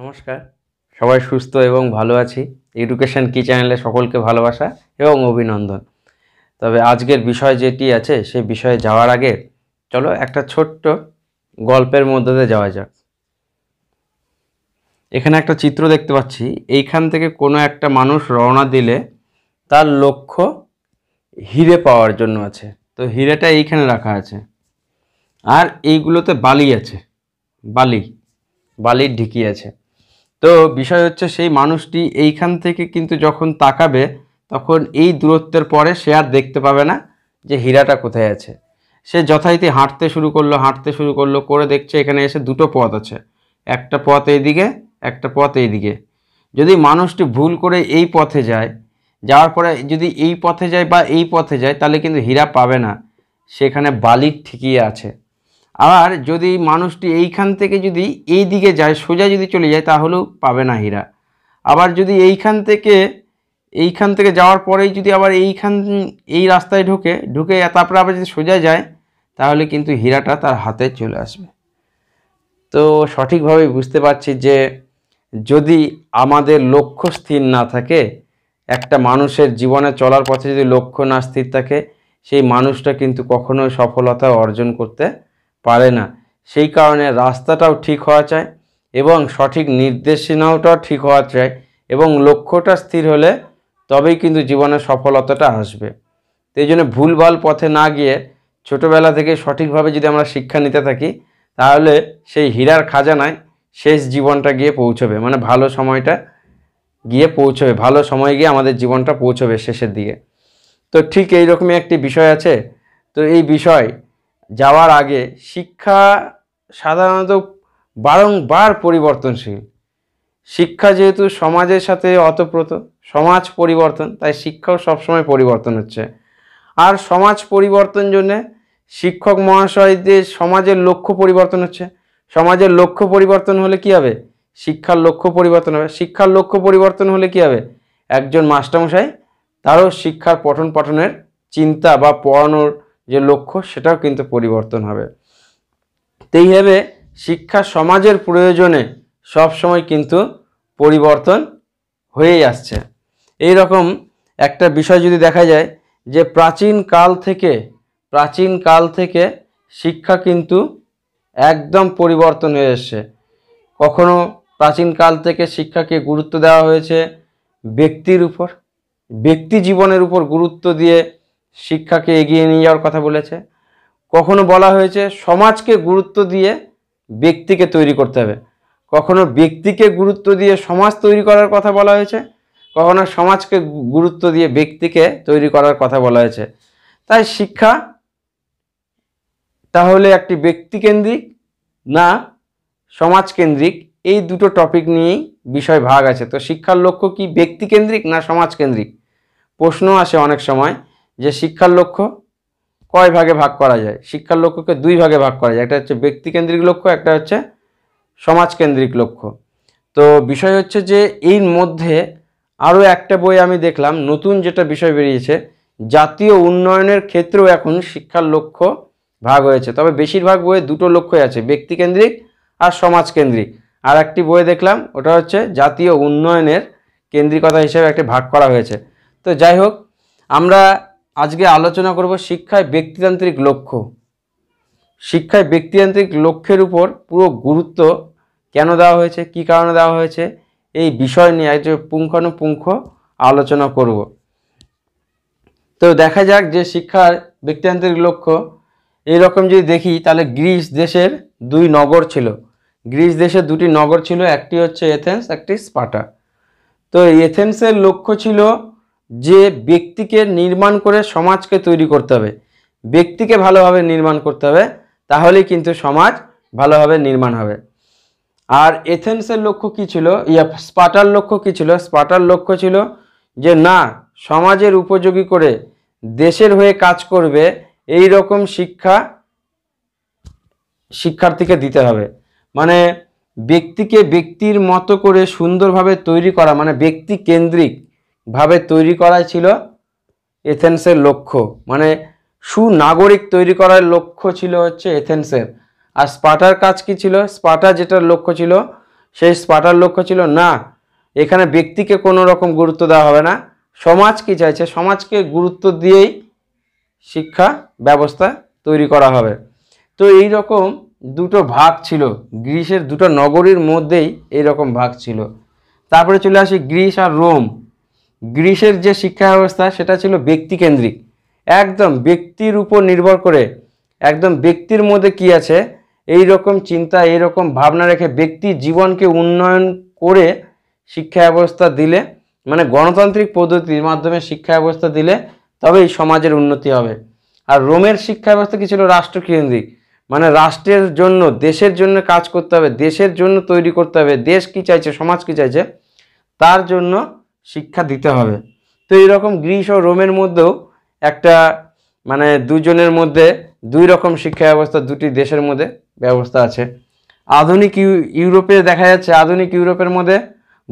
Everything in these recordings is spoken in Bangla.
নমস্কার সবাই সুস্থ এবং ভালো আছি এডুকেশন কি চ্যানেলে সকলকে ভালোবাসা এবং অভিনন্দন তবে আজকের বিষয় যেটি আছে সে বিষয়ে যাওয়ার আগে চলো একটা ছোট্ট গল্পের মধ্যে দিয়ে যাওয়া যাক এখানে একটা চিত্র দেখতে পাচ্ছি এইখান থেকে কোনো একটা মানুষ রওনা দিলে তার লক্ষ্য হিরে পাওয়ার জন্য আছে তো হিরেটা এইখানে রাখা আছে আর এইগুলোতে বালি আছে বালি বালির ঢিকি আছে তো বিষয় হচ্ছে সেই মানুষটি এইখান থেকে কিন্তু যখন তাকাবে তখন এই দূরত্বের পরে সে আর দেখতে পাবে না যে হীরাটা কোথায় আছে সে যথাইতি হাঁটতে শুরু করলো হাঁটতে শুরু করলো করে দেখছে এখানে এসে দুটো পথ আছে একটা পথ এইদিকে একটা পথ এইদিকে যদি মানুষটি ভুল করে এই পথে যায় যাওয়ার পরে যদি এই পথে যায় বা এই পথে যায় তাহলে কিন্তু হীরা পাবে না সেখানে বালির ঠিকই আছে আবার যদি মানুষটি এইখান থেকে যদি এই দিকে যায় সোজা যদি চলে যায় তাহলেও পাবে না হীরা আবার যদি এইখান থেকে এইখান থেকে যাওয়ার পরেই যদি আবার এইখান এই রাস্তায় ঢুকে ঢুকে তারপরে আবার যদি সোজা যায় তাহলে কিন্তু হীরাটা তার হাতে চলে আসবে তো সঠিকভাবে বুঝতে পারছি যে যদি আমাদের লক্ষ্য স্থির না থাকে একটা মানুষের জীবনে চলার পথে যদি লক্ষ্য না স্থির থাকে সেই মানুষটা কিন্তু কখনোই সফলতা অর্জন করতে পারে না সেই কারণে রাস্তাটাও ঠিক হওয়া চায় এবং সঠিক নির্দেশনাওটাও ঠিক হওয়া চাই এবং লক্ষ্যটা স্থির হলে তবেই কিন্তু জীবনের সফলতাটা আসবে তো এই জন্য ভুলভাল পথে না গিয়ে ছোটোবেলা থেকে সঠিকভাবে যদি আমরা শিক্ষা নিতে থাকি তাহলে সেই হীরার খাজানায় শেষ জীবনটা গিয়ে পৌঁছবে মানে ভালো সময়টা গিয়ে পৌঁছবে ভালো সময় গিয়ে আমাদের জীবনটা পৌঁছবে শেষের দিকে তো ঠিক এইরকমই একটি বিষয় আছে তো এই বিষয় যাওয়ার আগে শিক্ষা সাধারণত বারংবার পরিবর্তনশীল শিক্ষা যেহেতু সমাজের সাথে অতপ্রত সমাজ পরিবর্তন তাই শিক্ষাও সবসময় পরিবর্তন হচ্ছে আর সমাজ পরিবর্তন জন্যে শিক্ষক মহাশয়দের সমাজের লক্ষ্য পরিবর্তন হচ্ছে সমাজের লক্ষ্য পরিবর্তন হলে কি হবে শিক্ষার লক্ষ্য পরিবর্তন হবে শিক্ষার লক্ষ্য পরিবর্তন হলে কি হবে একজন মাস্টারমশাই তারও শিক্ষার পঠন পাঠনের চিন্তা বা পড়ানোর যে লক্ষ্য সেটাও কিন্তু পরিবর্তন হবে তেইভাবে শিক্ষা সমাজের প্রয়োজনে সবসময় কিন্তু পরিবর্তন হয়েই আসছে এই রকম একটা বিষয় যদি দেখা যায় যে প্রাচীন কাল থেকে প্রাচীন কাল থেকে শিক্ষা কিন্তু একদম পরিবর্তন হয়ে এসছে কখনো প্রাচীনকাল থেকে শিক্ষাকে গুরুত্ব দেওয়া হয়েছে ব্যক্তির উপর ব্যক্তি জীবনের উপর গুরুত্ব দিয়ে শিক্ষাকে এগিয়ে নিয়ে যাওয়ার কথা বলেছে কখনো বলা হয়েছে সমাজকে গুরুত্ব দিয়ে ব্যক্তিকে তৈরি করতে হবে কখনো ব্যক্তিকে গুরুত্ব দিয়ে সমাজ তৈরি করার কথা বলা হয়েছে কখনো সমাজকে গুরুত্ব দিয়ে ব্যক্তিকে তৈরি করার কথা বলা হয়েছে তাই শিক্ষা তাহলে একটি ব্যক্তিকেন্দ্রিক না সমাজকেন্দ্রিক এই দুটো টপিক নিয়েই বিষয় ভাগ আছে তো শিক্ষার লক্ষ্য কি ব্যক্তিকেন্দ্রিক না সমাজকেন্দ্রিক প্রশ্ন আসে অনেক সময় যে শিক্ষার লক্ষ্য কয় ভাগে ভাগ করা যায় শিক্ষার লক্ষ্যকে দুই ভাগে ভাগ করা যায় একটা হচ্ছে ব্যক্তিকেন্দ্রিক লক্ষ্য একটা হচ্ছে সমাজকেন্দ্রিক লক্ষ্য তো বিষয় হচ্ছে যে এর মধ্যে আরও একটা বই আমি দেখলাম নতুন যেটা বিষয় বেরিয়েছে জাতীয় উন্নয়নের ক্ষেত্রেও এখন শিক্ষার লক্ষ্য ভাগ হয়েছে তবে বেশিরভাগ বইয়ে দুটো লক্ষ্যই আছে ব্যক্তিকেন্দ্রিক আর সমাজকেন্দ্রিক আর একটি বই দেখলাম ওটা হচ্ছে জাতীয় উন্নয়নের কেন্দ্রিকতা হিসেবে একটি ভাগ করা হয়েছে তো যাই হোক আমরা আজকে আলোচনা করব শিক্ষায় ব্যক্তিতান্ত্রিক লক্ষ্য শিক্ষায় ব্যক্তিতান্ত্রিক লক্ষ্যের উপর পুরো গুরুত্ব কেন দেওয়া হয়েছে কি কারণে দেওয়া হয়েছে এই বিষয় নিয়ে আজ পুঙ্খানুপুঙ্খ আলোচনা করব তো দেখা যাক যে শিক্ষার ব্যক্তিতান্ত্রিক লক্ষ্য এইরকম যদি দেখি তাহলে গ্রিস দেশের দুই নগর ছিল গ্রিস দেশের দুটি নগর ছিল একটি হচ্ছে এথেন্স একটি স্পাটা তো এথেন্সের লক্ষ্য ছিল যে ব্যক্তিকে নির্মাণ করে সমাজকে তৈরি করতে হবে ব্যক্তিকে ভালোভাবে নির্মাণ করতে হবে তাহলেই কিন্তু সমাজ ভালোভাবে নির্মাণ হবে আর এথেন্সের লক্ষ্য কী ছিল ইয়া স্পাটার লক্ষ্য কী ছিল স্পাটার লক্ষ্য ছিল যে না সমাজের উপযোগী করে দেশের হয়ে কাজ করবে এই রকম শিক্ষা শিক্ষার্থীকে দিতে হবে মানে ব্যক্তিকে ব্যক্তির মতো করে সুন্দরভাবে তৈরি করা মানে ব্যক্তি কেন্দ্রিক ভাবে তৈরি করাই ছিল এথেন্সের লক্ষ্য মানে সুনাগরিক তৈরি করার লক্ষ্য ছিল হচ্ছে এথেন্সের আর স্পাটার কাজ কি ছিল স্পাটা যেটার লক্ষ্য ছিল সেই স্পাটার লক্ষ্য ছিল না এখানে ব্যক্তিকে কোনো রকম গুরুত্ব দেওয়া হবে না সমাজ কি চাইছে সমাজকে গুরুত্ব দিয়েই শিক্ষা ব্যবস্থা তৈরি করা হবে তো এই রকম দুটো ভাগ ছিল গ্রিসের দুটো নগরীর মধ্যেই এই রকম ভাগ ছিল তারপরে চলে আসি গ্রিস আর রোম গ্রীষের যে শিক্ষা ব্যবস্থা সেটা ছিল ব্যক্তিকেন্দ্রিক একদম ব্যক্তির উপর নির্ভর করে একদম ব্যক্তির মধ্যে কি আছে এই রকম চিন্তা এই রকম ভাবনা রেখে ব্যক্তি জীবনকে উন্নয়ন করে শিক্ষা ব্যবস্থা দিলে মানে গণতান্ত্রিক পদ্ধতির মাধ্যমে শিক্ষা ব্যবস্থা দিলে তবেই সমাজের উন্নতি হবে আর রোমের শিক্ষা ব্যবস্থা কি ছিল রাষ্ট্রকেন্দ্রিক মানে রাষ্ট্রের জন্য দেশের জন্য কাজ করতে হবে দেশের জন্য তৈরি করতে হবে দেশ কি চাইছে সমাজ কি চাইছে তার জন্য শিক্ষা দিতে হবে তো এইরকম গ্রীস ও রোমের মধ্যেও একটা মানে দুজনের মধ্যে দুই রকম শিক্ষা ব্যবস্থা দুটি দেশের মধ্যে ব্যবস্থা আছে আধুনিক ইউরোপে দেখা যাচ্ছে আধুনিক ইউরোপের মধ্যে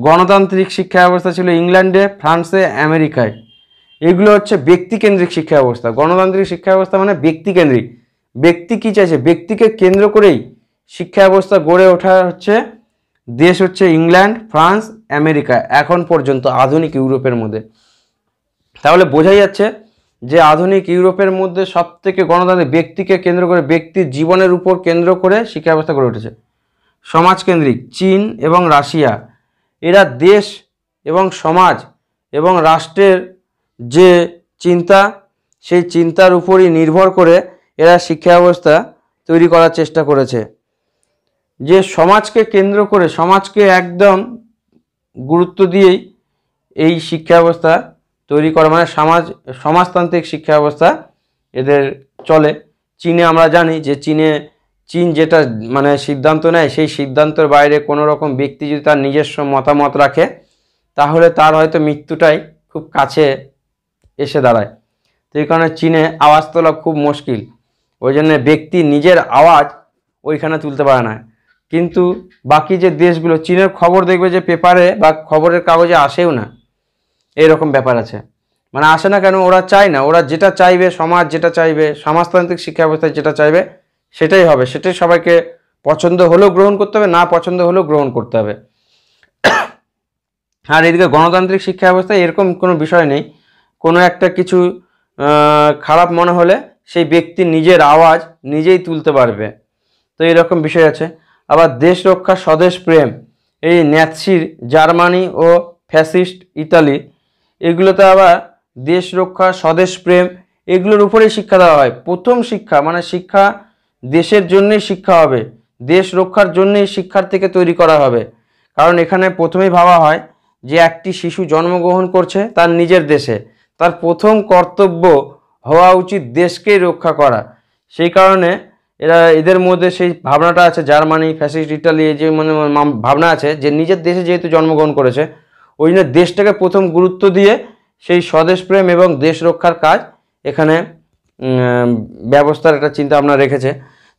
গণতান্ত্রিক শিক্ষা ব্যবস্থা ছিল ইংল্যান্ডে ফ্রান্সে আমেরিকায় এগুলো হচ্ছে ব্যক্তিকেন্দ্রিক শিক্ষা ব্যবস্থা গণতান্ত্রিক শিক্ষা ব্যবস্থা মানে ব্যক্তিকেন্দ্রিক ব্যক্তি কী চাইছে ব্যক্তিকে কেন্দ্র করেই শিক্ষা ব্যবস্থা গড়ে ওঠা হচ্ছে দেশ হচ্ছে ইংল্যান্ড ফ্রান্স আমেরিকা এখন পর্যন্ত আধুনিক ইউরোপের মধ্যে তাহলে বোঝাই যাচ্ছে যে আধুনিক ইউরোপের মধ্যে সব থেকে গণতান্ত্রিক ব্যক্তিকে কেন্দ্র করে ব্যক্তির জীবনের উপর কেন্দ্র করে শিক্ষা ব্যবস্থা গড়ে উঠেছে সমাজকেন্দ্রিক চীন এবং রাশিয়া এরা দেশ এবং সমাজ এবং রাষ্ট্রের যে চিন্তা সেই চিন্তার উপরই নির্ভর করে এরা শিক্ষা ব্যবস্থা তৈরি করার চেষ্টা করেছে যে সমাজকে কেন্দ্র করে সমাজকে একদম গুরুত্ব দিয়েই এই শিক্ষা ব্যবস্থা তৈরি করা মানে সমাজ সমাজতান্ত্রিক শিক্ষা ব্যবস্থা এদের চলে চীনে আমরা জানি যে চীনে চীন যেটা মানে সিদ্ধান্ত নেয় সেই সিদ্ধান্তের বাইরে কোনো রকম ব্যক্তি যদি তার নিজস্ব মতামত রাখে তাহলে তার হয়তো মৃত্যুটাই খুব কাছে এসে দাঁড়ায় তো এই কারণে চীনে আওয়াজ তোলা খুব মুশকিল ওই জন্য ব্যক্তি নিজের আওয়াজ ওইখানে তুলতে পারে না কিন্তু বাকি যে দেশগুলো চীনের খবর দেখবে যে পেপারে বা খবরের কাগজে আসেও না এরকম ব্যাপার আছে মানে আসে না কেন ওরা চায় না ওরা যেটা চাইবে সমাজ যেটা চাইবে সমাজতান্ত্রিক শিক্ষা ব্যবস্থায় যেটা চাইবে সেটাই হবে সেটাই সবাইকে পছন্দ হলেও গ্রহণ করতে হবে না পছন্দ হলেও গ্রহণ করতে হবে আর এদিকে গণতান্ত্রিক শিক্ষা ব্যবস্থায় এরকম কোনো বিষয় নেই কোনো একটা কিছু খারাপ মনে হলে সেই ব্যক্তি নিজের আওয়াজ নিজেই তুলতে পারবে তো এরকম বিষয় আছে আবার দেশ রক্ষা স্বদেশ প্রেম এই ন্যাচির জার্মানি ও ফ্যাসিস্ট ইতালি এগুলোতে আবার দেশ রক্ষা স্বদেশ প্রেম এগুলোর উপরেই শিক্ষা দেওয়া হয় প্রথম শিক্ষা মানে শিক্ষা দেশের জন্যই শিক্ষা হবে দেশ রক্ষার জন্যই থেকে তৈরি করা হবে কারণ এখানে প্রথমেই ভাবা হয় যে একটি শিশু জন্মগ্রহণ করছে তার নিজের দেশে তার প্রথম কর্তব্য হওয়া উচিত দেশকেই রক্ষা করা সেই কারণে এরা এদের মধ্যে সেই ভাবনাটা আছে জার্মানি ফ্যাসিস্ট ইটালি যে মানে ভাবনা আছে যে নিজের দেশে যেহেতু জন্মগ্রহণ করেছে ওই জন্য দেশটাকে প্রথম গুরুত্ব দিয়ে সেই স্বদেশ প্রেম এবং দেশ রক্ষার কাজ এখানে ব্যবস্থার একটা চিন্তা ভাবনা রেখেছে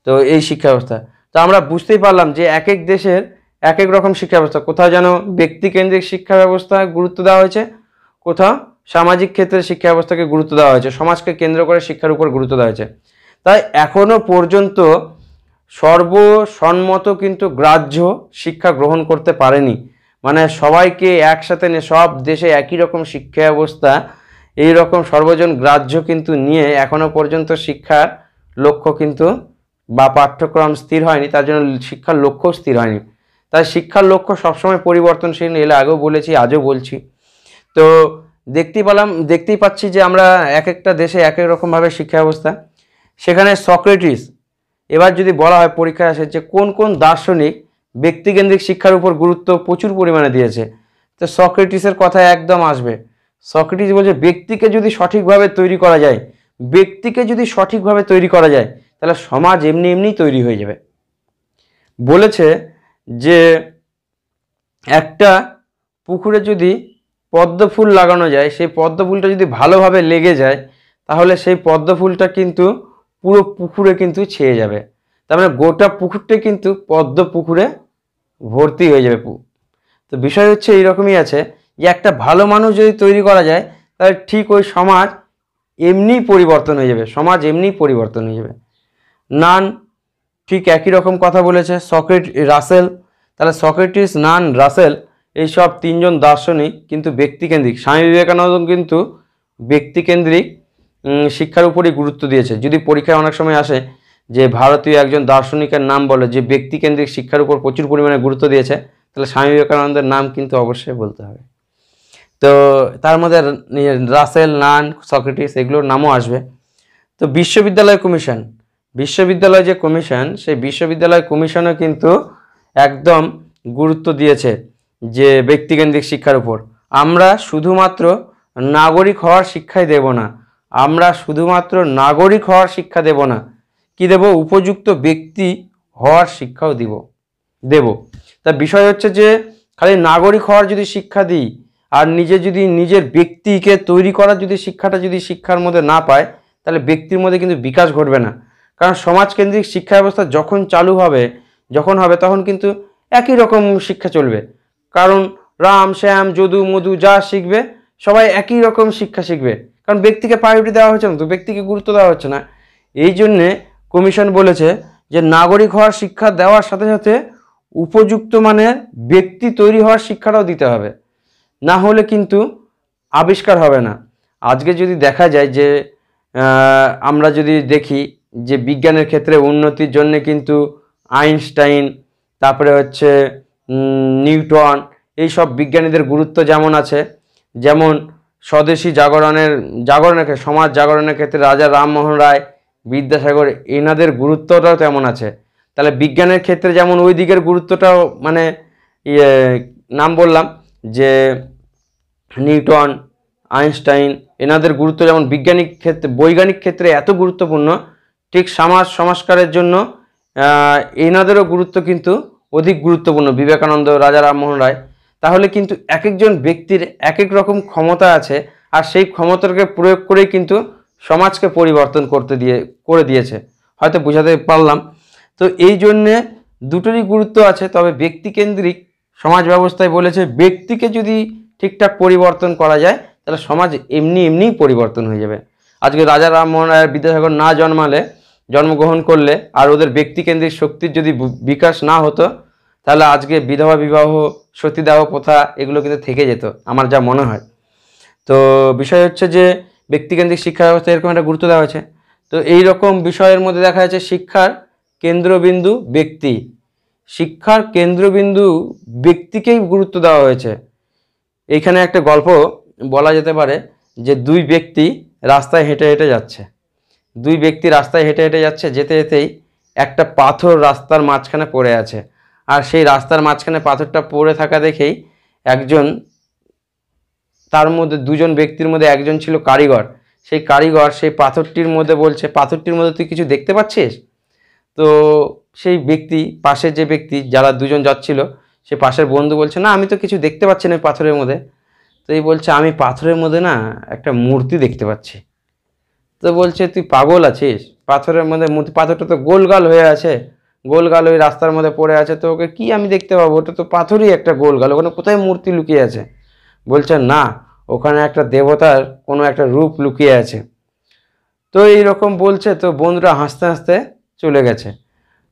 তো এই শিক্ষা ব্যবস্থা তো আমরা বুঝতেই পারলাম যে এক এক দেশের এক এক রকম শিক্ষা ব্যবস্থা কোথাও যেন ব্যক্তিকেন্দ্রিক শিক্ষা ব্যবস্থা গুরুত্ব দেওয়া হয়েছে কোথাও সামাজিক ক্ষেত্রে শিক্ষা ব্যবস্থাকে গুরুত্ব দেওয়া হয়েছে সমাজকে কেন্দ্র করে শিক্ষার উপর গুরুত্ব দেওয়া হয়েছে তাই এখনও পর্যন্ত সর্বসম্মত কিন্তু গ্রাহ্য শিক্ষা গ্রহণ করতে পারেনি মানে সবাইকে একসাথে নিয়ে সব দেশে একই রকম শিক্ষা ব্যবস্থা এই রকম সর্বজন গ্রাহ্য কিন্তু নিয়ে এখনও পর্যন্ত শিক্ষার লক্ষ্য কিন্তু বা পাঠ্যক্রম স্থির হয়নি তার জন্য শিক্ষার লক্ষ্য স্থির হয়নি তাই শিক্ষার লক্ষ্য সবসময় পরিবর্তনশীল এলে আগেও বলেছি আজও বলছি তো দেখতেই পেলাম দেখতেই পাচ্ছি যে আমরা এক একটা দেশে এক এক রকমভাবে শিক্ষা ব্যবস্থা সেখানে সক্রেটিস এবার যদি বলা হয় পরীক্ষায় আসে যে কোন কোন দার্শনিক ব্যক্তিকেন্দ্রিক শিক্ষার উপর গুরুত্ব প্রচুর পরিমাণে দিয়েছে তো সক্রেটিসের কথা একদম আসবে সক্রেটিস বলছে ব্যক্তিকে যদি সঠিকভাবে তৈরি করা যায় ব্যক্তিকে যদি সঠিকভাবে তৈরি করা যায় তাহলে সমাজ এমনি এমনি তৈরি হয়ে যাবে বলেছে যে একটা পুকুরে যদি পদ্ম ফুল লাগানো যায় সেই পদ্ম ফুলটা যদি ভালোভাবে লেগে যায় তাহলে সেই পদ্ম ফুলটা কিন্তু পুরো পুকুরে কিন্তু ছেয়ে যাবে তার মানে গোটা পুকুরটা কিন্তু পদ্ম পুকুরে ভর্তি হয়ে যাবে তো বিষয় হচ্ছে এইরকমই আছে যে একটা ভালো মানুষ যদি তৈরি করা যায় তাহলে ঠিক ওই সমাজ এমনি পরিবর্তন হয়ে যাবে সমাজ এমনি পরিবর্তন হয়ে যাবে নান ঠিক একই রকম কথা বলেছে সক্রেট রাসেল তাহলে সক্রেটিস নান রাসেল এই সব তিনজন দার্শনিক কিন্তু ব্যক্তিকেন্দ্রিক স্বামী বিবেকানন্দ কিন্তু ব্যক্তিকেন্দ্রিক শিক্ষার উপরই গুরুত্ব দিয়েছে যদি পরীক্ষায় অনেক সময় আসে যে ভারতীয় একজন দার্শনিকের নাম বলে যে ব্যক্তিকেন্দ্রিক শিক্ষার উপর প্রচুর পরিমাণে গুরুত্ব দিয়েছে তাহলে স্বামী বিবেকানন্দের নাম কিন্তু অবশ্যই বলতে হবে তো তার মধ্যে রাসেল নান সক্রেটিস এগুলোর নামও আসবে তো বিশ্ববিদ্যালয় কমিশন বিশ্ববিদ্যালয় যে কমিশন সেই বিশ্ববিদ্যালয় কমিশনও কিন্তু একদম গুরুত্ব দিয়েছে যে ব্যক্তিকেন্দ্রিক শিক্ষার উপর আমরা শুধুমাত্র নাগরিক হওয়ার শিক্ষাই দেব না আমরা শুধুমাত্র নাগরিক হওয়ার শিক্ষা দেব না কি দেব উপযুক্ত ব্যক্তি হওয়ার শিক্ষাও দিব দেব তা বিষয় হচ্ছে যে খালি নাগরিক হওয়ার যদি শিক্ষা দিই আর নিজে যদি নিজের ব্যক্তিকে তৈরি করার যদি শিক্ষাটা যদি শিক্ষার মধ্যে না পায় তাহলে ব্যক্তির মধ্যে কিন্তু বিকাশ ঘটবে না কারণ সমাজকেন্দ্রিক শিক্ষা ব্যবস্থা যখন চালু হবে যখন হবে তখন কিন্তু একই রকম শিক্ষা চলবে কারণ রাম শ্যাম যদু মধু যা শিখবে সবাই একই রকম শিক্ষা শিখবে কারণ ব্যক্তিকে প্রায়োরিটি দেওয়া হচ্ছে না তো ব্যক্তিকে গুরুত্ব দেওয়া হচ্ছে না এই জন্যে কমিশন বলেছে যে নাগরিক হওয়ার শিক্ষা দেওয়ার সাথে সাথে উপযুক্ত মানের ব্যক্তি তৈরি হওয়ার শিক্ষাটাও দিতে হবে না হলে কিন্তু আবিষ্কার হবে না আজকে যদি দেখা যায় যে আমরা যদি দেখি যে বিজ্ঞানের ক্ষেত্রে উন্নতির জন্য কিন্তু আইনস্টাইন তারপরে হচ্ছে নিউটন এই সব বিজ্ঞানীদের গুরুত্ব যেমন আছে যেমন স্বদেশী জাগরণের জাগরণের সমাজ জাগরণের ক্ষেত্রে রাজা রামমোহন রায় বিদ্যাসাগর এনাদের গুরুত্বটাও তেমন আছে তাহলে বিজ্ঞানের ক্ষেত্রে যেমন ওই দিকের গুরুত্বটাও মানে ইয়ে, নাম বললাম যে নিউটন আইনস্টাইন এনাদের গুরুত্ব যেমন বিজ্ঞানিক ক্ষেত্রে বৈজ্ঞানিক ক্ষেত্রে এত গুরুত্বপূর্ণ ঠিক সমাজ সংস্কারের জন্য এনাদেরও গুরুত্ব কিন্তু অধিক গুরুত্বপূর্ণ বিবেকানন্দ রাজা রামমোহন রায় তাহলে কিন্তু এক একজন ব্যক্তির এক এক রকম ক্ষমতা আছে আর সেই ক্ষমতাকে প্রয়োগ করেই কিন্তু সমাজকে পরিবর্তন করতে দিয়ে করে দিয়েছে হয়তো বোঝাতে পারলাম তো এই জন্যে দুটোরই গুরুত্ব আছে তবে ব্যক্তিকেন্দ্রিক সমাজ ব্যবস্থায় বলেছে ব্যক্তিকে যদি ঠিকঠাক পরিবর্তন করা যায় তাহলে সমাজ এমনি এমনিই পরিবর্তন হয়ে যাবে আজকে রাজা রামমোহন রায়ের বিদ্যাসাগর না জন্মালে জন্মগ্রহণ করলে আর ওদের ব্যক্তিকেন্দ্রিক শক্তির যদি বিকাশ না হতো তাহলে আজকে বিধবা বিবাহ সতীদাহ প্রথা এগুলো কিন্তু থেকে যেত আমার যা মনে হয় তো বিষয় হচ্ছে যে ব্যক্তিকেন্দ্রিক শিক্ষা ব্যবস্থা এরকম একটা গুরুত্ব দেওয়া হয়েছে তো এই রকম বিষয়ের মধ্যে দেখা যাচ্ছে শিক্ষার কেন্দ্রবিন্দু ব্যক্তি শিক্ষার কেন্দ্রবিন্দু ব্যক্তিকেই গুরুত্ব দেওয়া হয়েছে এইখানে একটা গল্প বলা যেতে পারে যে দুই ব্যক্তি রাস্তায় হেঁটে হেঁটে যাচ্ছে দুই ব্যক্তি রাস্তায় হেঁটে হেঁটে যাচ্ছে যেতে যেতেই একটা পাথর রাস্তার মাঝখানে পড়ে আছে আর সেই রাস্তার মাঝখানে পাথরটা পড়ে থাকা দেখেই একজন তার মধ্যে দুজন ব্যক্তির মধ্যে একজন ছিল কারিগর সেই কারিগর সেই পাথরটির মধ্যে বলছে পাথরটির মধ্যে তুই কিছু দেখতে পাচ্ছিস তো সেই ব্যক্তি পাশের যে ব্যক্তি যারা দুজন যাচ্ছিল সে পাশের বন্ধু বলছে না আমি তো কিছু দেখতে পাচ্ছি না পাথরের মধ্যে তো এই বলছে আমি পাথরের মধ্যে না একটা মূর্তি দেখতে পাচ্ছি তো বলছে তুই পাগল আছিস পাথরের মধ্যে মূর্তি পাথরটা তো গোলগাল হয়ে আছে গোলগাল ওই রাস্তার মধ্যে পড়ে আছে তো ওকে কী আমি দেখতে পাবো ওটা তো পাথরই একটা গোলগাল ওখানে কোথায় মূর্তি লুকিয়ে আছে বলছে না ওখানে একটা দেবতার কোনো একটা রূপ লুকিয়ে আছে তো এইরকম বলছে তো বন্ধুরা হাসতে হাসতে চলে গেছে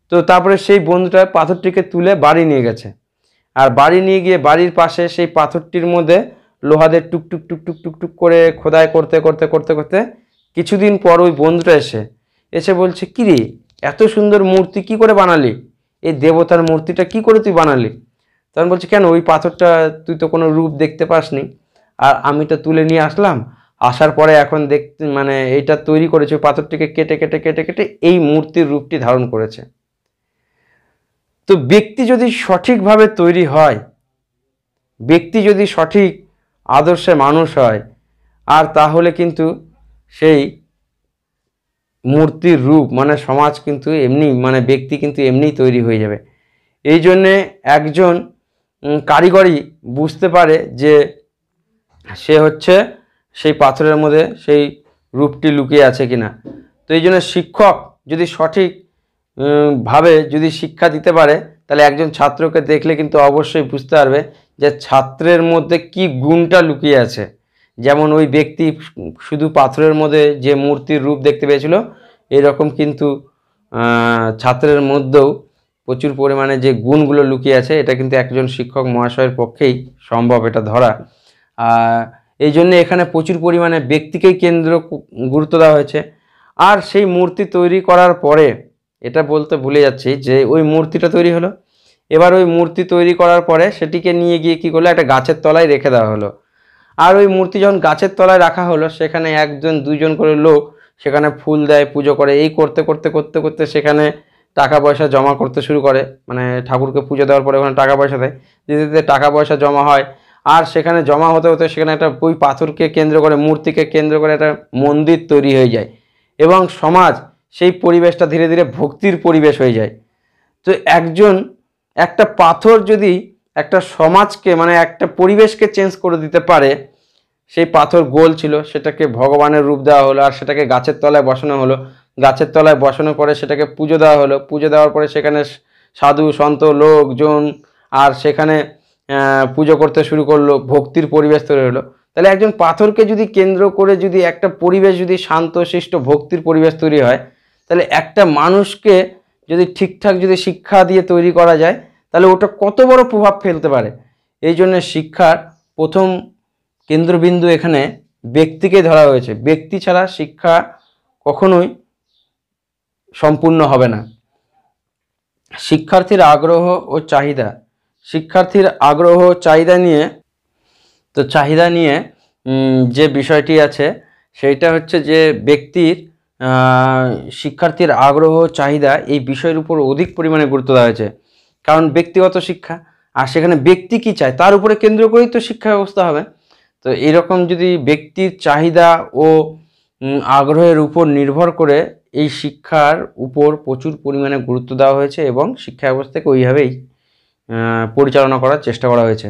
তো তারপরে সেই বন্ধুটা পাথরটিকে তুলে বাড়ি নিয়ে গেছে আর বাড়ি নিয়ে গিয়ে বাড়ির পাশে সেই পাথরটির মধ্যে লোহাদের টুকটুক টুকটুক টুকটুক করে খোদাই করতে করতে করতে করতে কিছুদিন পর ওই বন্ধুটা এসে এসে বলছে কিরে এত সুন্দর মূর্তি কি করে বানালি এই দেবতার মূর্তিটা কি করে তুই বানালি তখন বলছে কেন ওই পাথরটা তুই তো কোনো রূপ দেখতে পাসনি আর আমি তো তুলে নিয়ে আসলাম আসার পরে এখন দেখতে মানে এটা তৈরি করেছে পাথরটিকে কেটে কেটে কেটে কেটে এই মূর্তির রূপটি ধারণ করেছে তো ব্যক্তি যদি সঠিকভাবে তৈরি হয় ব্যক্তি যদি সঠিক আদর্শে মানুষ হয় আর তাহলে কিন্তু সেই মূর্তির রূপ মানে সমাজ কিন্তু এমনি মানে ব্যক্তি কিন্তু এমনিই তৈরি হয়ে যাবে এই জন্যে একজন কারিগরি বুঝতে পারে যে সে হচ্ছে সেই পাথরের মধ্যে সেই রূপটি লুকিয়ে আছে কিনা তো এই জন্য শিক্ষক যদি সঠিক ভাবে যদি শিক্ষা দিতে পারে তাহলে একজন ছাত্রকে দেখলে কিন্তু অবশ্যই বুঝতে পারবে যে ছাত্রের মধ্যে কি গুণটা লুকিয়ে আছে যেমন ওই ব্যক্তি শুধু পাথরের মধ্যে যে মূর্তির রূপ দেখতে পেয়েছিল এরকম কিন্তু ছাত্রের মধ্যেও প্রচুর পরিমাণে যে গুণগুলো লুকিয়ে আছে এটা কিন্তু একজন শিক্ষক মহাশয়ের পক্ষেই সম্ভব এটা ধরা এই জন্য এখানে প্রচুর পরিমাণে ব্যক্তিকেই কেন্দ্র গুরুত্ব দেওয়া হয়েছে আর সেই মূর্তি তৈরি করার পরে এটা বলতে ভুলে যাচ্ছি যে ওই মূর্তিটা তৈরি হলো এবার ওই মূর্তি তৈরি করার পরে সেটিকে নিয়ে গিয়ে কি করলো একটা গাছের তলায় রেখে দেওয়া হলো আর ওই মূর্তি যখন গাছের তলায় রাখা হলো সেখানে একজন দুজন করে লোক সেখানে ফুল দেয় পুজো করে এই করতে করতে করতে করতে সেখানে টাকা পয়সা জমা করতে শুরু করে মানে ঠাকুরকে পুজো দেওয়ার পরে ওখানে টাকা পয়সা দেয় দিতে দিতে টাকা পয়সা জমা হয় আর সেখানে জমা হতে হতে সেখানে একটা ওই পাথরকে কেন্দ্র করে মূর্তিকে কেন্দ্র করে একটা মন্দির তৈরি হয়ে যায় এবং সমাজ সেই পরিবেশটা ধীরে ধীরে ভক্তির পরিবেশ হয়ে যায় তো একজন একটা পাথর যদি একটা সমাজকে মানে একটা পরিবেশকে চেঞ্জ করে দিতে পারে সেই পাথর গোল ছিল সেটাকে ভগবানের রূপ দেওয়া হলো আর সেটাকে গাছের তলায় বসানো হলো গাছের তলায় বসানোর পরে সেটাকে পুজো দেওয়া হলো পুজো দেওয়ার পরে সেখানে সাধু সন্ত লোকজন আর সেখানে পুজো করতে শুরু করলো ভক্তির পরিবেশ তৈরি হলো তাহলে একজন পাথরকে যদি কেন্দ্র করে যদি একটা পরিবেশ যদি শান্ত শান্তশিষ্ট ভক্তির পরিবেশ তৈরি হয় তাহলে একটা মানুষকে যদি ঠিকঠাক যদি শিক্ষা দিয়ে তৈরি করা যায় তাহলে ওটা কত বড় প্রভাব ফেলতে পারে এই জন্য শিক্ষার প্রথম কেন্দ্রবিন্দু এখানে ব্যক্তিকে ধরা হয়েছে ব্যক্তি ছাড়া শিক্ষা কখনোই সম্পূর্ণ হবে না শিক্ষার্থীর আগ্রহ ও চাহিদা শিক্ষার্থীর আগ্রহ চাহিদা নিয়ে তো চাহিদা নিয়ে যে বিষয়টি আছে সেইটা হচ্ছে যে ব্যক্তির শিক্ষার্থীর আগ্রহ চাহিদা এই বিষয়ের উপর অধিক পরিমাণে গুরুত্ব দেওয়া হয়েছে কারণ ব্যক্তিগত শিক্ষা আর সেখানে ব্যক্তি কি চায় তার উপরে কেন্দ্র করেই তো শিক্ষা ব্যবস্থা হবে তো এরকম যদি ব্যক্তির চাহিদা ও আগ্রহের উপর নির্ভর করে এই শিক্ষার উপর প্রচুর পরিমাণে গুরুত্ব দেওয়া হয়েছে এবং শিক্ষা ব্যবস্থাকে ওইভাবেই পরিচালনা করার চেষ্টা করা হয়েছে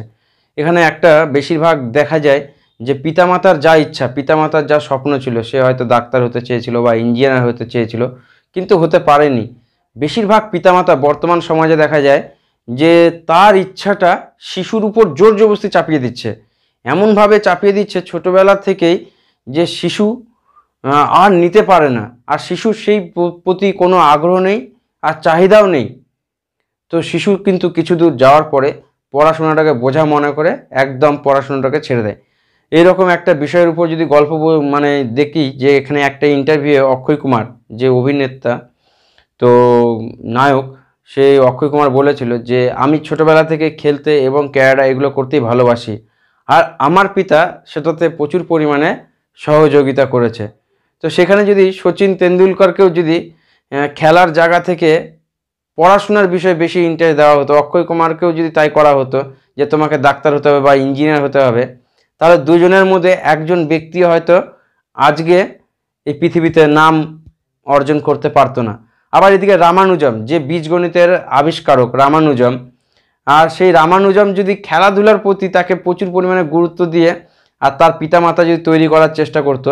এখানে একটা বেশিরভাগ দেখা যায় যে পিতামাতার যা ইচ্ছা পিতামাতার যা স্বপ্ন ছিল সে হয়তো ডাক্তার হতে চেয়েছিল বা ইঞ্জিনিয়ার হতে চেয়েছিল কিন্তু হতে পারেনি বেশিরভাগ পিতামাতা বর্তমান সমাজে দেখা যায় যে তার ইচ্ছাটা শিশুর উপর জোর জবরস্তি চাপিয়ে দিচ্ছে এমনভাবে চাপিয়ে দিচ্ছে ছোটোবেলা থেকেই যে শিশু আর নিতে পারে না আর শিশুর সেই প্রতি কোনো আগ্রহ নেই আর চাহিদাও নেই তো শিশু কিন্তু কিছু দূর যাওয়ার পরে পড়াশোনাটাকে বোঝা মনে করে একদম পড়াশোনাটাকে ছেড়ে দেয় এরকম একটা বিষয়ের উপর যদি গল্প মানে দেখি যে এখানে একটা ইন্টারভিউ অক্ষয় কুমার যে অভিনেতা তো নায়ক সে অক্ষয় কুমার বলেছিল যে আমি ছোটবেলা থেকে খেলতে এবং ক্যারাটা এগুলো করতেই ভালোবাসি আর আমার পিতা সেটাতে প্রচুর পরিমাণে সহযোগিতা করেছে তো সেখানে যদি সচিন তেন্ডুলকরকেও যদি খেলার জায়গা থেকে পড়াশোনার বিষয়ে বেশি ইন্টারেস্ট দেওয়া হতো অক্ষয় কুমারকেও যদি তাই করা হতো যে তোমাকে ডাক্তার হতে হবে বা ইঞ্জিনিয়ার হতে হবে তাহলে দুজনের মধ্যে একজন ব্যক্তি হয়তো আজকে এই পৃথিবীতে নাম অর্জন করতে পারতো না আবার এদিকে রামানুজম যে বীজগণিতের আবিষ্কারক রামানুজম আর সেই রামানুজম যদি খেলাধুলার প্রতি তাকে প্রচুর পরিমাণে গুরুত্ব দিয়ে আর তার পিতামাতা যদি তৈরি করার চেষ্টা করত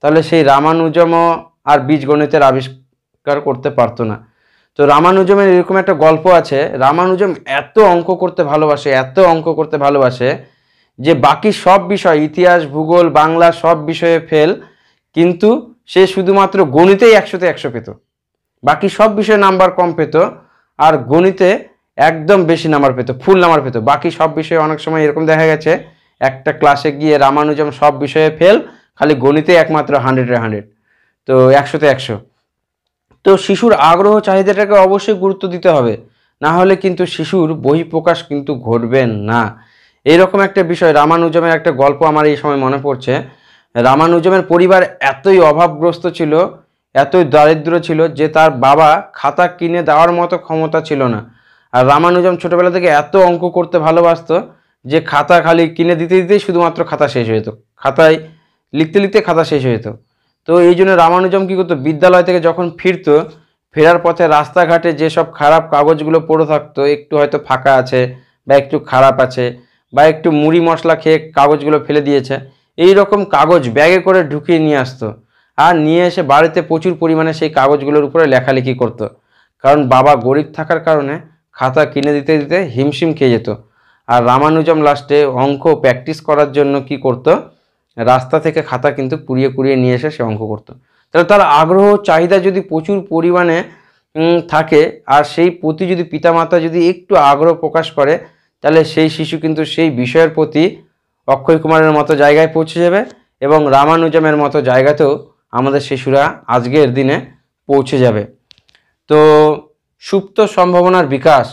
তাহলে সেই রামানুজমও আর বীজগণিতের আবিষ্কার করতে পারতো না তো রামানুজমের এরকম একটা গল্প আছে রামানুজম এত অঙ্ক করতে ভালোবাসে এত অঙ্ক করতে ভালোবাসে যে বাকি সব বিষয় ইতিহাস ভূগোল বাংলা সব বিষয়ে ফেল কিন্তু সে শুধুমাত্র গণিতেই একশোতে একশো পেত বাকি সব বিষয়ে নাম্বার কম পেত আর গণিতে একদম বেশি নাম্বার পেত ফুল নাম্বার পেত বাকি সব বিষয়ে অনেক সময় এরকম দেখা গেছে একটা ক্লাসে গিয়ে রামানুজম সব বিষয়ে ফেল খালি গণিতে একমাত্র হান্ড্রেডে হান্ড্রেড তো একশোতে একশো তো শিশুর আগ্রহ চাহিদাটাকে অবশ্যই গুরুত্ব দিতে হবে না হলে কিন্তু শিশুর বহিঃপ্রকাশ কিন্তু ঘটবে না এরকম একটা বিষয় রামানুজমের একটা গল্প আমার এই সময় মনে পড়ছে রামানুজমের পরিবার এতই অভাবগ্রস্ত ছিল এতই দারিদ্র ছিল যে তার বাবা খাতা কিনে দেওয়ার মতো ক্ষমতা ছিল না আর রামানুজম ছোটোবেলা থেকে এত অঙ্ক করতে ভালোবাসত যে খাতা খালি কিনে দিতে দিতেই শুধুমাত্র খাতা শেষ হয়ে যেত খাতায় লিখতে লিখতে খাতা শেষ হয়ে যেত তো এই জন্য রামানুজম কী করতো বিদ্যালয় থেকে যখন ফিরতো ফেরার পথে রাস্তাঘাটে যেসব খারাপ কাগজগুলো পড়ে থাকতো একটু হয়তো ফাঁকা আছে বা একটু খারাপ আছে বা একটু মুড়ি মশলা খেয়ে কাগজগুলো ফেলে দিয়েছে এই রকম কাগজ ব্যাগে করে ঢুকিয়ে নিয়ে আসতো আর নিয়ে এসে বাড়িতে প্রচুর পরিমাণে সেই কাগজগুলোর উপরে লেখালেখি করত। কারণ বাবা গরিব থাকার কারণে খাতা কিনে দিতে দিতে হিমশিম খেয়ে যেত আর রামানুজম লাস্টে অঙ্ক প্র্যাকটিস করার জন্য কি করত রাস্তা থেকে খাতা কিন্তু পুড়িয়ে কুড়িয়ে নিয়ে এসে সে অঙ্ক করত। তাহলে তার আগ্রহ চাহিদা যদি প্রচুর পরিমাণে থাকে আর সেই প্রতি যদি পিতামাতা যদি একটু আগ্রহ প্রকাশ করে তাহলে সেই শিশু কিন্তু সেই বিষয়ের প্রতি অক্ষয় কুমারের মতো জায়গায় পৌঁছে যাবে এবং রামানুজমের মতো জায়গাতেও আমাদের শিশুরা আজকের দিনে পৌঁছে যাবে তো সুপ্ত সম্ভাবনার বিকাশ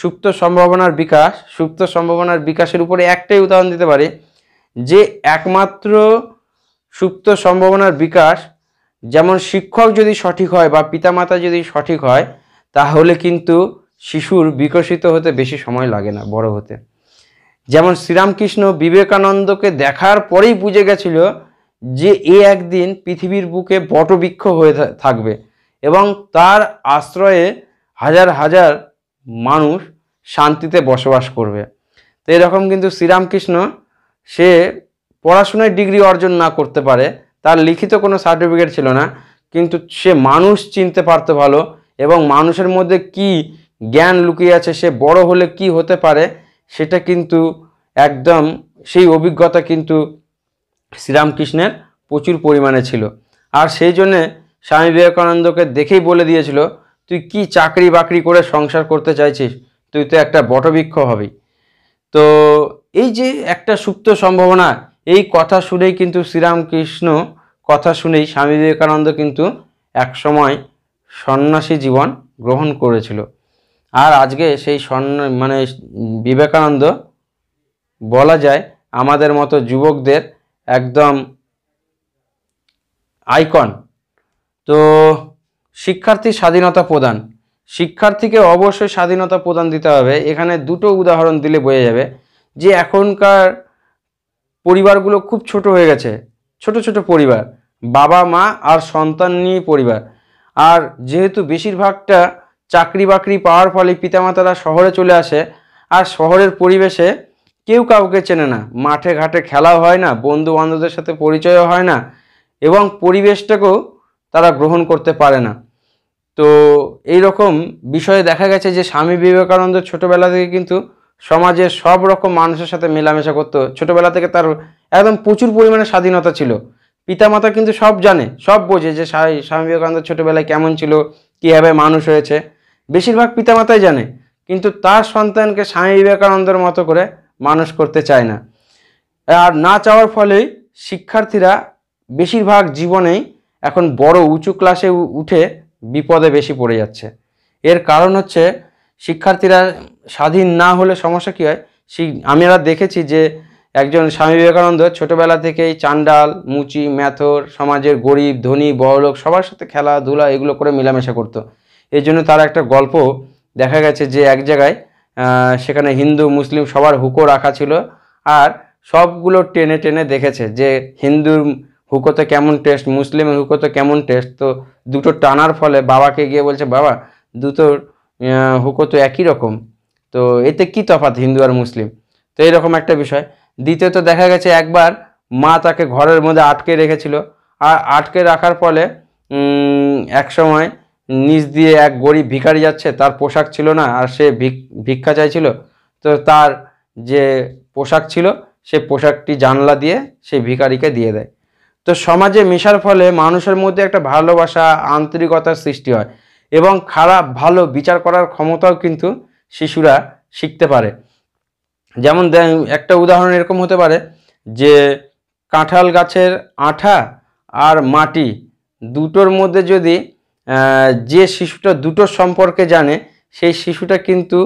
সুপ্ত সম্ভাবনার বিকাশ সুপ্ত সম্ভাবনার বিকাশের উপরে একটাই উদাহরণ দিতে পারি যে একমাত্র সুপ্ত সম্ভাবনার বিকাশ যেমন শিক্ষক যদি সঠিক হয় বা পিতামাতা যদি সঠিক হয় তাহলে কিন্তু শিশুর বিকশিত হতে বেশি সময় লাগে না বড় হতে যেমন শ্রীরামকৃষ্ণ বিবেকানন্দকে দেখার পরেই বুঝে গেছিল যে এ একদিন পৃথিবীর বুকে বটবৃক্ষ হয়ে থাকবে এবং তার আশ্রয়ে হাজার হাজার মানুষ শান্তিতে বসবাস করবে তো এরকম কিন্তু শ্রীরামকৃষ্ণ সে পড়াশোনায় ডিগ্রি অর্জন না করতে পারে তার লিখিত কোনো সার্টিফিকেট ছিল না কিন্তু সে মানুষ চিনতে পারত ভালো এবং মানুষের মধ্যে কি জ্ঞান লুকিয়ে আছে সে বড় হলে কি হতে পারে সেটা কিন্তু একদম সেই অভিজ্ঞতা কিন্তু শ্রীরামকৃষ্ণের প্রচুর পরিমাণে ছিল আর সেই জন্যে স্বামী বিবেকানন্দকে দেখেই বলে দিয়েছিল তুই কি চাকরি বাকরি করে সংসার করতে চাইছিস তুই তো একটা বটবৃক্ষ হবি তো এই যে একটা সুপ্ত সম্ভাবনা এই কথা শুনেই কিন্তু শ্রীরামকৃষ্ণ কথা শুনেই স্বামী বিবেকানন্দ কিন্তু একসময় সন্ন্যাসী জীবন গ্রহণ করেছিল আর আজকে সেই সন্ন মানে বিবেকানন্দ বলা যায় আমাদের মতো যুবকদের একদম আইকন তো শিক্ষার্থী স্বাধীনতা প্রদান শিক্ষার্থীকে অবশ্যই স্বাধীনতা প্রদান দিতে হবে এখানে দুটো উদাহরণ দিলে বোঝা যাবে যে এখনকার পরিবারগুলো খুব ছোট হয়ে গেছে ছোট ছোট পরিবার বাবা মা আর সন্তান নিয়ে পরিবার আর যেহেতু বেশিরভাগটা চাকরি বাকরি পাওয়ার ফলে পিতামাতারা শহরে চলে আসে আর শহরের পরিবেশে কেউ কাউকে চেনে না মাঠে ঘাটে খেলাও হয় না বন্ধু বান্ধবদের সাথে পরিচয়ও হয় না এবং পরিবেশটাকেও তারা গ্রহণ করতে পারে না তো এই রকম বিষয়ে দেখা গেছে যে স্বামী বিবেকানন্দ ছোটোবেলা থেকে কিন্তু সমাজের সব রকম মানুষের সাথে মেলামেশা করতো ছোটোবেলা থেকে তার একদম প্রচুর পরিমাণে স্বাধীনতা ছিল পিতামাতা কিন্তু সব জানে সব বোঝে যে স্বামী বিবেকানন্দ ছোটোবেলায় কেমন ছিল কীভাবে মানুষ হয়েছে বেশিরভাগ পিতামাতাই জানে কিন্তু তার সন্তানকে স্বামী বিবেকানন্দের মতো করে মানুষ করতে চায় না আর না চাওয়ার ফলে শিক্ষার্থীরা বেশিরভাগ জীবনেই এখন বড় উঁচু ক্লাসে উঠে বিপদে বেশি পড়ে যাচ্ছে এর কারণ হচ্ছে শিক্ষার্থীরা স্বাধীন না হলে সমস্যা কী হয় সেই আমরা দেখেছি যে একজন স্বামী বিবেকানন্দ ছোটোবেলা থেকেই চান্ডাল মুচি ম্যাথর সমাজের গরিব ধনী বড়লোক সবার সাথে খেলাধুলা এগুলো করে মেলামেশা করতো এই জন্য তার একটা গল্প দেখা গেছে যে এক জায়গায় সেখানে হিন্দু মুসলিম সবার হুকো রাখা ছিল আর সবগুলো টেনে টেনে দেখেছে যে হিন্দুর হুকোতে কেমন টেস্ট মুসলিমের হুকোতে কেমন টেস্ট তো দুটো টানার ফলে বাবাকে গিয়ে বলছে বাবা দুটোর হুকো তো একই রকম তো এতে কি তফাত হিন্দু আর মুসলিম তো এইরকম একটা বিষয় দ্বিতীয়ত দেখা গেছে একবার মা তাকে ঘরের মধ্যে আটকে রেখেছিল আর আটকে রাখার ফলে এক সময় নিচ দিয়ে এক গরিব ভিখারি যাচ্ছে তার পোশাক ছিল না আর সে ভিক্ষা চাইছিল তো তার যে পোশাক ছিল সে পোশাকটি জানলা দিয়ে সেই ভিখারিকে দিয়ে দেয় তো সমাজে মেশার ফলে মানুষের মধ্যে একটা ভালোবাসা আন্তরিকতার সৃষ্টি হয় এবং খারাপ ভালো বিচার করার ক্ষমতাও কিন্তু শিশুরা শিখতে পারে যেমন একটা উদাহরণ এরকম হতে পারে যে কাঁঠাল গাছের আঠা আর মাটি দুটোর মধ্যে যদি যে শিশুটা দুটো সম্পর্কে জানে সেই শিশুটা কিন্তু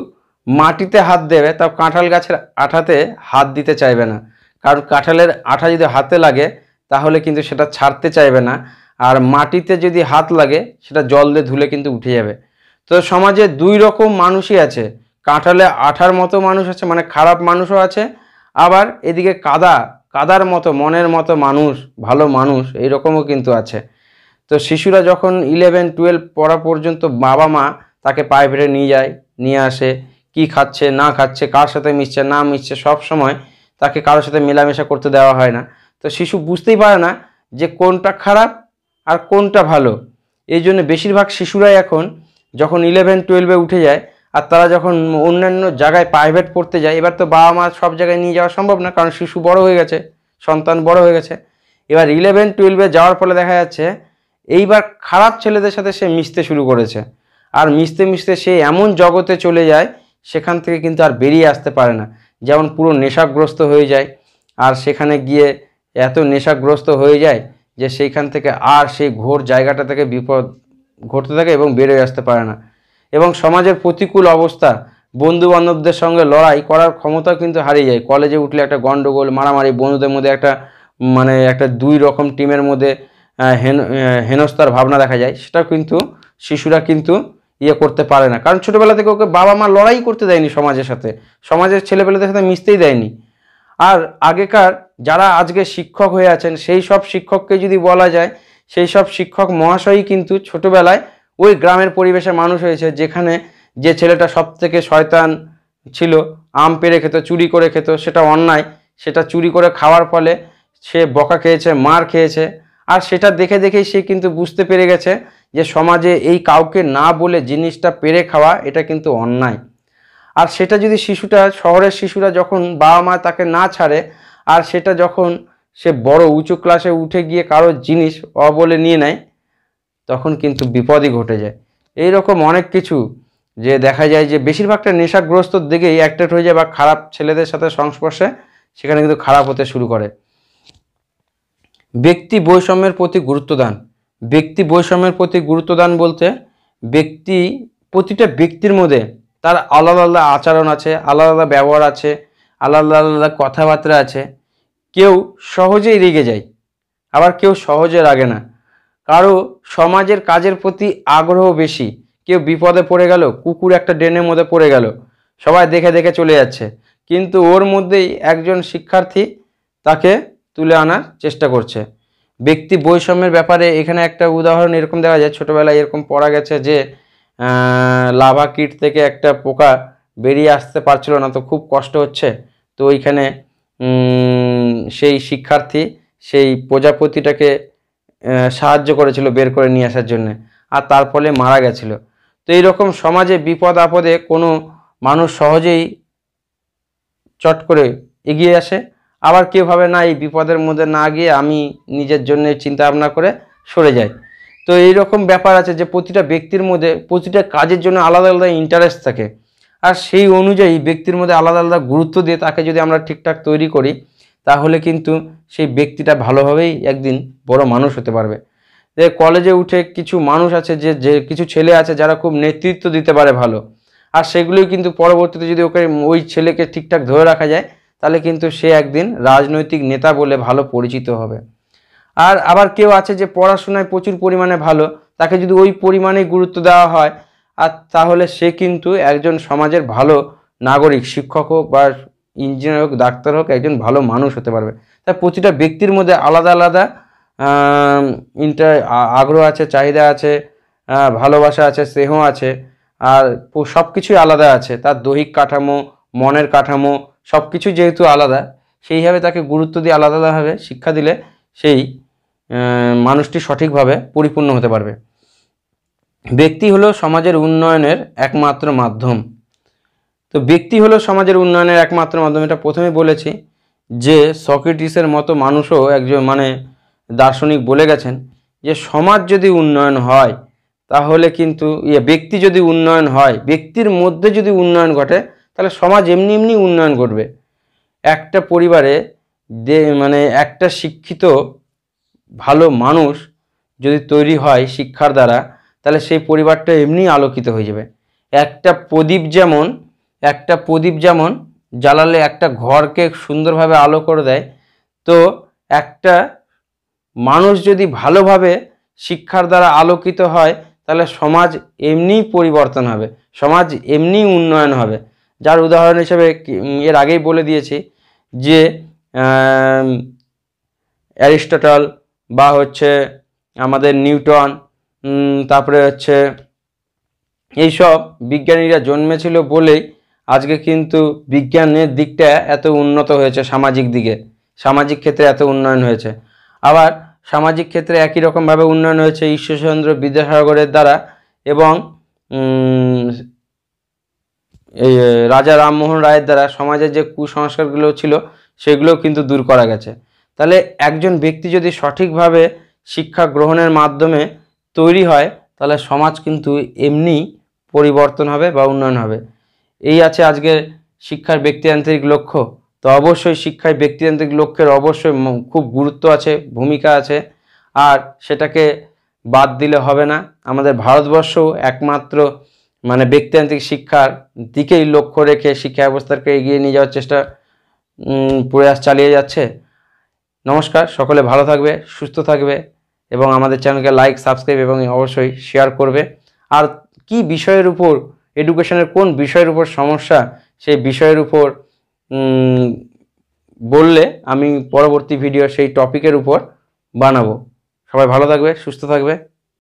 মাটিতে হাত দেবে তা কাঁঠাল গাছের আঠাতে হাত দিতে চাইবে না কারণ কাঁঠালের আঠা যদি হাতে লাগে তাহলে কিন্তু সেটা ছাড়তে চাইবে না আর মাটিতে যদি হাত লাগে সেটা জল দিয়ে ধুলে কিন্তু উঠে যাবে তো সমাজে দুই রকম মানুষই আছে কাঁঠালে আঠার মতো মানুষ আছে মানে খারাপ মানুষও আছে আবার এদিকে কাদা কাদার মতো মনের মতো মানুষ ভালো মানুষ এই রকমও কিন্তু আছে তো শিশুরা যখন ইলেভেন টুয়েলভ পড়া পর্যন্ত বাবা মা তাকে প্রাইভেটে নিয়ে যায় নিয়ে আসে কি খাচ্ছে না খাচ্ছে কার সাথে মিশছে না মিশছে সব সময় তাকে কারোর সাথে মেলামেশা করতে দেওয়া হয় না তো শিশু বুঝতেই পারে না যে কোনটা খারাপ আর কোনটা ভালো এই জন্য বেশিরভাগ শিশুরাই এখন যখন ইলেভেন টুয়েলভে উঠে যায় আর তারা যখন অন্যান্য জায়গায় প্রাইভেট পড়তে যায় এবার তো বাবা মা সব জায়গায় নিয়ে যাওয়া সম্ভব না কারণ শিশু বড় হয়ে গেছে সন্তান বড় হয়ে গেছে এবার ইলেভেন টুয়েলভে যাওয়ার ফলে দেখা যাচ্ছে এইবার খারাপ ছেলেদের সাথে সে মিশতে শুরু করেছে আর মিশতে মিশতে সে এমন জগতে চলে যায় সেখান থেকে কিন্তু আর বেরিয়ে আসতে পারে না যেমন পুরো নেশাগ্রস্ত হয়ে যায় আর সেখানে গিয়ে এত নেশাগ্রস্ত হয়ে যায় যে সেইখান থেকে আর সেই ঘোর জায়গাটা থেকে বিপদ ঘটতে থাকে এবং বেরোয় আসতে পারে না এবং সমাজের প্রতিকূল অবস্থা বন্ধু বান্ধবদের সঙ্গে লড়াই করার ক্ষমতা কিন্তু হারিয়ে যায় কলেজে উঠলে একটা গণ্ডগোল মারামারি বন্ধুদের মধ্যে একটা মানে একটা দুই রকম টিমের মধ্যে হেন হেনস্থার ভাবনা দেখা যায় সেটা কিন্তু শিশুরা কিন্তু ইয়ে করতে পারে না কারণ ছোটোবেলা থেকে ওকে বাবা মা লড়াই করতে দেয়নি সমাজের সাথে সমাজের ছেলেপেলেদের সাথে মিশতেই দেয়নি আর আগেকার যারা আজকে শিক্ষক হয়ে আছেন সেই সব শিক্ষককে যদি বলা যায় সেই সব শিক্ষক মহাশয়ই কিন্তু ছোটোবেলায় ওই গ্রামের পরিবেশে মানুষ হয়েছে যেখানে যে ছেলেটা সব থেকে শয়তান ছিল আম পেরে খেত চুরি করে খেত সেটা অন্যায় সেটা চুরি করে খাওয়ার ফলে সে বকা খেয়েছে মার খেয়েছে আর সেটা দেখে দেখেই সে কিন্তু বুঝতে পেরে গেছে যে সমাজে এই কাউকে না বলে জিনিসটা পেরে খাওয়া এটা কিন্তু অন্যায় আর সেটা যদি শিশুটা শহরের শিশুরা যখন বাবা মা তাকে না ছাড়ে আর সেটা যখন সে বড় উঁচু ক্লাসে উঠে গিয়ে কারো জিনিস অবলে নিয়ে নেয় তখন কিন্তু বিপদই ঘটে যায় এই রকম অনেক কিছু যে দেখা যায় যে বেশিরভাগটা নেশাগ্রস্তর দিকেই অ্যাক্টেড হয়ে যায় বা খারাপ ছেলেদের সাথে সংস্পর্শে সেখানে কিন্তু খারাপ হতে শুরু করে ব্যক্তি বৈষম্যের প্রতি গুরুত্ব দান ব্যক্তি বৈষম্যের প্রতি গুরুত্ব দান বলতে ব্যক্তি প্রতিটা ব্যক্তির মধ্যে তার আলাদা আলাদা আচরণ আছে আলাদা আলাদা ব্যবহার আছে আলাদা আলাদা কথাবার্তা আছে কেউ সহজেই রেগে যায় আবার কেউ সহজে রাগে না কারো সমাজের কাজের প্রতি আগ্রহ বেশি কেউ বিপদে পড়ে গেল কুকুর একটা ড্রেনের মধ্যে পড়ে গেল সবাই দেখে দেখে চলে যাচ্ছে কিন্তু ওর মধ্যেই একজন শিক্ষার্থী তাকে তুলে আনার চেষ্টা করছে ব্যক্তি বৈষম্যের ব্যাপারে এখানে একটা উদাহরণ এরকম দেখা যায় ছোটোবেলায় এরকম পড়া গেছে যে লাভা কিট থেকে একটা পোকা বেরিয়ে আসতে পারছিল না তো খুব কষ্ট হচ্ছে তো ওইখানে সেই শিক্ষার্থী সেই প্রজাপতিটাকে সাহায্য করেছিল বের করে নিয়ে আসার জন্য আর তার ফলে মারা গেছিল তো এইরকম সমাজে বিপদ আপদে কোনো মানুষ সহজেই চট করে এগিয়ে আসে আবার কেউ ভাবে না এই বিপদের মধ্যে না গিয়ে আমি নিজের জন্য চিন্তা ভাবনা করে সরে যাই তো এই রকম ব্যাপার আছে যে প্রতিটা ব্যক্তির মধ্যে প্রতিটা কাজের জন্য আলাদা আলাদা ইন্টারেস্ট থাকে আর সেই অনুযায়ী ব্যক্তির মধ্যে আলাদা আলাদা গুরুত্ব দিয়ে তাকে যদি আমরা ঠিকঠাক তৈরি করি তাহলে কিন্তু সেই ব্যক্তিটা ভালোভাবেই একদিন বড় মানুষ হতে পারবে যে কলেজে উঠে কিছু মানুষ আছে যে যে কিছু ছেলে আছে যারা খুব নেতৃত্ব দিতে পারে ভালো আর সেগুলোই কিন্তু পরবর্তীতে যদি ওকে ওই ছেলেকে ঠিকঠাক ধরে রাখা যায় তাহলে কিন্তু সে একদিন রাজনৈতিক নেতা বলে ভালো পরিচিত হবে আর আবার কেউ আছে যে পড়াশোনায় প্রচুর পরিমাণে ভালো তাকে যদি ওই পরিমাণে গুরুত্ব দেওয়া হয় আর তাহলে সে কিন্তু একজন সমাজের ভালো নাগরিক শিক্ষক হোক বা ইঞ্জিনিয়ার হোক ডাক্তার হোক একজন ভালো মানুষ হতে পারবে তাই প্রতিটা ব্যক্তির মধ্যে আলাদা আলাদা ইন্টার আগ্রহ আছে চাহিদা আছে ভালোবাসা আছে স্নেহ আছে আর সব কিছুই আলাদা আছে তার দৈহিক কাঠামো মনের কাঠামো সব কিছু যেহেতু আলাদা সেইভাবে তাকে গুরুত্ব দিয়ে আলাদা আলাদাভাবে শিক্ষা দিলে সেই মানুষটি সঠিকভাবে পরিপূর্ণ হতে পারবে ব্যক্তি হলো সমাজের উন্নয়নের একমাত্র মাধ্যম তো ব্যক্তি হলো সমাজের উন্নয়নের একমাত্র মাধ্যম এটা প্রথমে বলেছি যে সকেটিসের মতো মানুষও একজন মানে দার্শনিক বলে গেছেন যে সমাজ যদি উন্নয়ন হয় তাহলে কিন্তু ইয়ে ব্যক্তি যদি উন্নয়ন হয় ব্যক্তির মধ্যে যদি উন্নয়ন ঘটে তাহলে সমাজ এমনি এমনি উন্নয়ন করবে একটা পরিবারে মানে একটা শিক্ষিত ভালো মানুষ যদি তৈরি হয় শিক্ষার দ্বারা তাহলে সেই পরিবারটা এমনি আলোকিত হয়ে যাবে একটা প্রদীপ যেমন একটা প্রদীপ যেমন জ্বালালে একটা ঘরকে সুন্দরভাবে আলো করে দেয় তো একটা মানুষ যদি ভালোভাবে শিক্ষার দ্বারা আলোকিত হয় তাহলে সমাজ এমনিই পরিবর্তন হবে সমাজ এমনি উন্নয়ন হবে যার উদাহরণ হিসেবে এর আগেই বলে দিয়েছি যে অ্যারিস্টটল বা হচ্ছে আমাদের নিউটন তারপরে হচ্ছে এইসব বিজ্ঞানীরা জন্মেছিল বলেই আজকে কিন্তু বিজ্ঞানের দিকটা এত উন্নত হয়েছে সামাজিক দিকে সামাজিক ক্ষেত্রে এত উন্নয়ন হয়েছে আবার সামাজিক ক্ষেত্রে একই রকমভাবে উন্নয়ন হয়েছে ঈশ্বরচন্দ্র বিদ্যাসাগরের দ্বারা এবং এই রাজা রামমোহন রায়ের দ্বারা সমাজের যে কুসংস্কারগুলো ছিল সেগুলো কিন্তু দূর করা গেছে তাহলে একজন ব্যক্তি যদি সঠিকভাবে শিক্ষা গ্রহণের মাধ্যমে তৈরি হয় তাহলে সমাজ কিন্তু এমনি পরিবর্তন হবে বা উন্নয়ন হবে এই আছে আজকের শিক্ষার ব্যক্তিতান্ত্রিক লক্ষ্য তো অবশ্যই শিক্ষায় ব্যক্তিতান্ত্রিক লক্ষ্যের অবশ্যই খুব গুরুত্ব আছে ভূমিকা আছে আর সেটাকে বাদ দিলে হবে না আমাদের ভারতবর্ষও একমাত্র মানে ব্যক্তিতান্ত্রিক শিক্ষার দিকেই লক্ষ্য রেখে শিক্ষা ব্যবস্থাকে এগিয়ে নিয়ে যাওয়ার চেষ্টা প্রয়াস চালিয়ে যাচ্ছে নমস্কার সকলে ভালো থাকবে সুস্থ থাকবে এবং আমাদের চ্যানেলকে লাইক সাবস্ক্রাইব এবং অবশ্যই শেয়ার করবে আর কি বিষয়ের উপর এডুকেশনের কোন বিষয়ের উপর সমস্যা সেই বিষয়ের উপর বললে আমি পরবর্তী ভিডিও সেই টপিকের উপর বানাবো সবাই ভালো থাকবে সুস্থ থাকবে